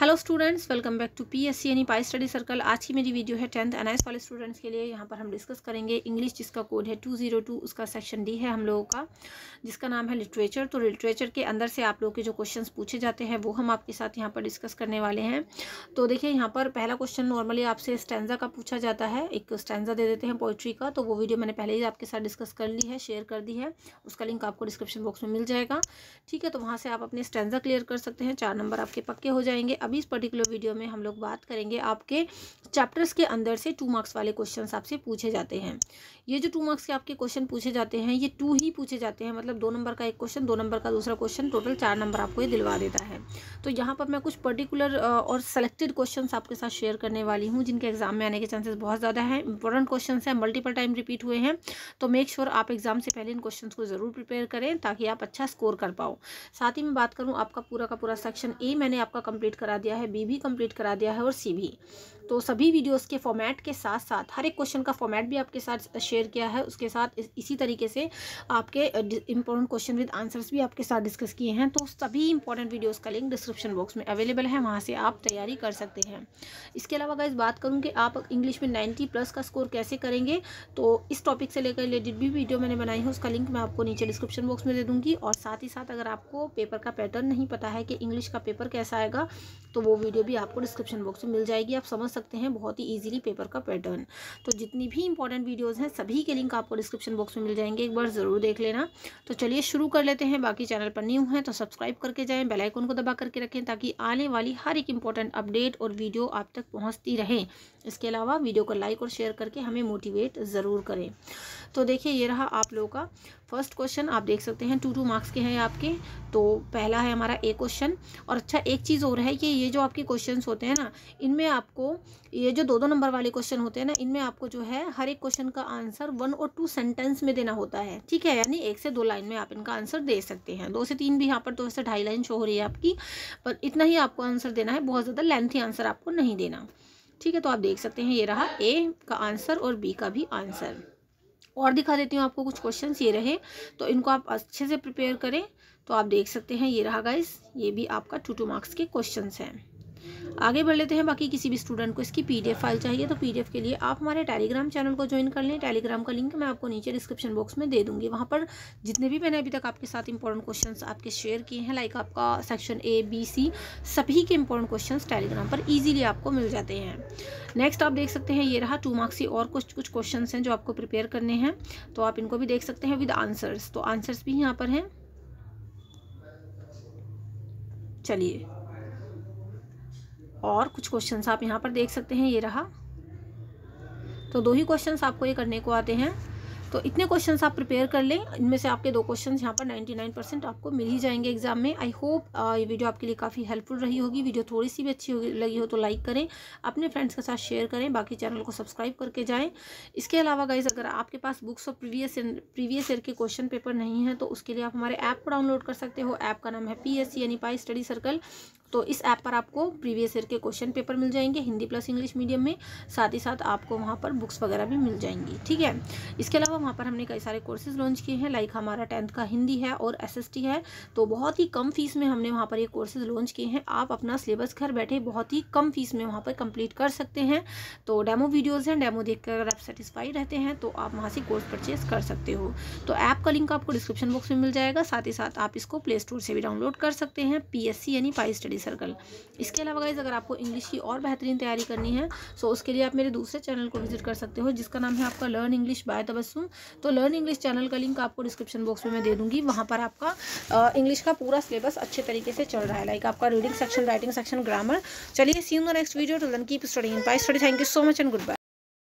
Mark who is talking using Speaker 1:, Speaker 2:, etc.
Speaker 1: hello students welcome back to P S C यानी pie study circle आज की मेरी वीडियो है टेंथ एन वाले स्टूडेंट्स के लिए यहाँ पर हम डिस्कस करेंगे इंग्लिश जिसका कोड है टू जीरो टू उसका सेक्शन डी है हम लोगों का जिसका नाम है लिटरेचर तो लिटरेचर के अंदर से आप लोग के जो क्वेश्चन पूछे जाते हैं वो हम आपके साथ यहाँ पर डिस्कस करने वाले हैं तो देखिए यहाँ पर पहला क्वेश्चन नॉर्मली आपसे स्टैंडा का पूछा जाता है एक स्टैंडा दे देते हैं पोइट्री का तो वो वीडियो मैंने पहले ही आपके साथ डिस्कस कर ली है शेयर कर दी है उसका लिंक आपको डिस्क्रिप्शन बॉक्स में मिल जाएगा ठीक है तो वहाँ से आप अपने स्टैंडा क्लियर कर सकते हैं चार नंबर आपके पक्के हो जाएंगे अभी इस पर्टिकुलर वीडियो में हम लोग बात करेंगे आपके चैप्टर्स के अंदर से टू मार्क्स वाले क्वेश्चन आपसे पूछे जाते हैं ये जो टू मार्क्स के आपके क्वेश्चन पूछे जाते हैं ये टू ही पूछे जाते हैं मतलब दो नंबर का एक क्वेश्चन दो नंबर का दूसरा क्वेश्चन टोटल चार नंबर आपको ये दिलवा देता है तो यहाँ पर मैं कुछ पर्टिकुलर और सेलेक्टेड क्वेश्चन आपके साथ शेयर करने वाली हूँ जिनके एग्जाम में आने के चांसेस बहुत ज़्यादा है इंपॉर्टेंट क्वेश्चन है मल्टीपल टाइम रिपीट हुए हैं तो मेक श्योर आप एग्जाम से पहले इन क्वेश्चन को ज़रूर प्रिपेयर करें ताकि आप अच्छा स्कोर कर पाओ साथ ही मैं बात करूँ आपका पूरा का पूरा सेक्शन ए मैंने आपका कंप्लीट करा करा दिया है बी भी कंप्लीट करा दिया है और सी भी तो सभी वीडियोस के फॉर्मेट के साथ साथ हर एक क्वेश्चन का फॉर्मेट भी आपके साथ शेयर किया है उसके साथ इस, इसी तरीके से आपके इंपॉर्टेंट क्वेश्चन विद आंसर्स भी आपके साथ डिस्कस किए हैं तो सभी इंपॉर्टेंट वीडियोस का लिंक डिस्क्रिप्शन बॉक्स में अवेलेबल है वहाँ से आप तैयारी कर सकते हैं इसके अलावा अगर बात करूँ कि आप इंग्लिश में नाइन्टी प्लस का स्कोर कैसे करेंगे तो इस टॉपिक से लेकर रिलेटेड भी वीडियो मैंने बनाई है उसका लिंक मैं आपको नीचे डिस्क्रिप्शन बॉक्स में दे दूँगी और साथ ही साथ अगर आपको पेपर का पैटर्न नहीं पता है कि इंग्लिश का पेपर कैसा आएगा तो वो वीडियो भी आपको डिस्क्रिप्शन बॉक्स में मिल जाएगी आप समझ सकते हैं बहुत ही ईजिली पेपर का पैटर्न तो जितनी भी इंपॉर्टेंट वीडियोज़ हैं सभी के लिंक आपको डिस्क्रिप्शन बॉक्स में मिल जाएंगे एक बार ज़रूर देख लेना तो चलिए शुरू कर लेते हैं बाकी चैनल पर न्यू हैं तो सब्सक्राइब करके जाएँ बेलाइकन को दबा करके रखें ताकि आने वाली हर एक इंपॉर्टेंट अपडेट और वीडियो आप तक पहुँचती रहे इसके अलावा वीडियो को लाइक और शेयर करके हमें मोटिवेट ज़रूर करें तो देखिए ये रहा आप लोगों का फर्स्ट क्वेश्चन आप देख सकते हैं टू टू मार्क्स के हैं आपके तो पहला है हमारा ए क्वेश्चन और अच्छा एक चीज़ और है कि ये जो आपके क्वेश्चन होते हैं ना इनमें आपको ये जो दो दो नंबर वाले क्वेश्चन होते हैं ना इनमें आपको जो है हर एक क्वेश्चन का आंसर वन और टू सेंटेंस में देना होता है ठीक है यानी एक से दो लाइन में आप इनका आंसर दे सकते हैं दो से तीन भी यहाँ पर दो तो से ढाई लाइन शो हो रही है आपकी पर इतना ही आपको आंसर देना है बहुत ज़्यादा लेंथी आंसर आपको नहीं देना ठीक है तो आप देख सकते हैं ये रहा ए का आंसर और बी का भी आंसर और दिखा देती हूँ आपको कुछ क्वेश्चंस ये रहे तो इनको आप अच्छे से प्रिपेयर करें तो आप देख सकते हैं ये रहा गाइस ये भी आपका टू टू मार्क्स के क्वेश्चंस हैं आगे बढ़ लेते हैं बाकी किसी भी स्टूडेंट को इसकी पीडीएफ फाइल चाहिए तो पीडीएफ के लिए आप हमारे टेलीग्राम चैनल को ज्वाइन कर लें टेलीग्राम का लिंक मैं आपको नीचे डिस्क्रिप्शन बॉक्स में दे दूँगी वहाँ पर जितने भी मैंने अभी तक आपके साथ इंपॉर्टेंट क्वेश्चन आपके शेयर किए हैं लाइक आपका सेक्शन ए बी सी सभी के इंपॉर्टेंट क्वेश्चन टेलीग्राम पर ईजिली आपको मिल जाते हैं नेक्स्ट आप देख सकते हैं ये रहा टू मार्क्स के और कुछ कुछ क्वेश्चन हैं जो आपको प्रिपेयर करने हैं तो आप इनको भी देख सकते हैं विद आंसर्स तो आंसर्स भी यहाँ पर हैं चलिए और कुछ क्वेश्चन आप यहाँ पर देख सकते हैं ये रहा तो दो ही क्वेश्चन आपको ये करने को आते हैं तो इतने क्वेश्चन आप प्रिपेयर कर लें इनमें से आपके दो क्वेश्चन यहाँ पर 99 परसेंट आपको मिल ही जाएंगे एग्जाम में आई होप ये वीडियो आपके लिए काफ़ी हेल्पफुल रही होगी वीडियो थोड़ी सी भी अच्छी होगी लगी हो तो लाइक करें अपने फ्रेंड्स के साथ शेयर करें बाकी चैनल को सब्सक्राइब करके जाएं इसके अलावा गाइज अगर आपके पास बुक्स और प्रीवियस प्रीवियस ईयर के क्वेश्चन पेपर नहीं है तो उसके लिए आप हमारे ऐप को डाउनलोड कर सकते हो ऐप का नाम है पी यानी पाई स्टडी सर्कल तो इस ऐप पर आपको प्रीवियस ईयर के क्वेश्चन पेपर मिल जाएंगे हिंदी प्लस इंग्लिश मीडियम में साथ ही साथ आपको वहाँ पर बुक्स वगैरह भी मिल जाएंगी ठीक है इसके अलावा वहाँ पर हमने कई सारे कोर्सेज लॉन्च किए हैं लाइक हमारा टेंथ का हिंदी है और एस है तो बहुत ही कम फीस में हमने वहाँ पर ये कोर्सेज लॉन्च किए हैं आप अपना सिलेबस घर बैठे बहुत ही कम फीस में वहाँ पर कंप्लीट कर सकते हैं तो डेमो वीडियोज़ हैं डेमो देख अगर आप सेटिस्फाइड रहते हैं तो आप वहाँ से कोर्स परचेज कर सकते हो तो ऐप का लिंक आपको डिस्क्रिप्शन बॉक्स में मिल जाएगा साथ ही साथ आप इसको प्ले स्टोर से भी डाउनलोड कर सकते हैं पी यानी फाइव स्टडीज सर्कल इसके अलावा गाइज अगर आपको इंग्लिश की और बेहतरीन तैयारी करनी है सो तो उसके लिए आप मेरे दूसरे चैनल को विजिट कर सकते हो जिसका नाम है आपका लर्न इंग्लिश बाय तबस्सुम तो लर्न इंग्लिश चैनल का लिंक आपको डिस्क्रिप्शन बॉक्स में मैं दे दूँगी वहाँ पर आपका इंग्लिश का पूरा सिलेबस अच्छे तरीके से चल रहा है लाइक आपका reading section writing section grammar चलिए see in the next video to learn keep studying by study thank you so much and good bye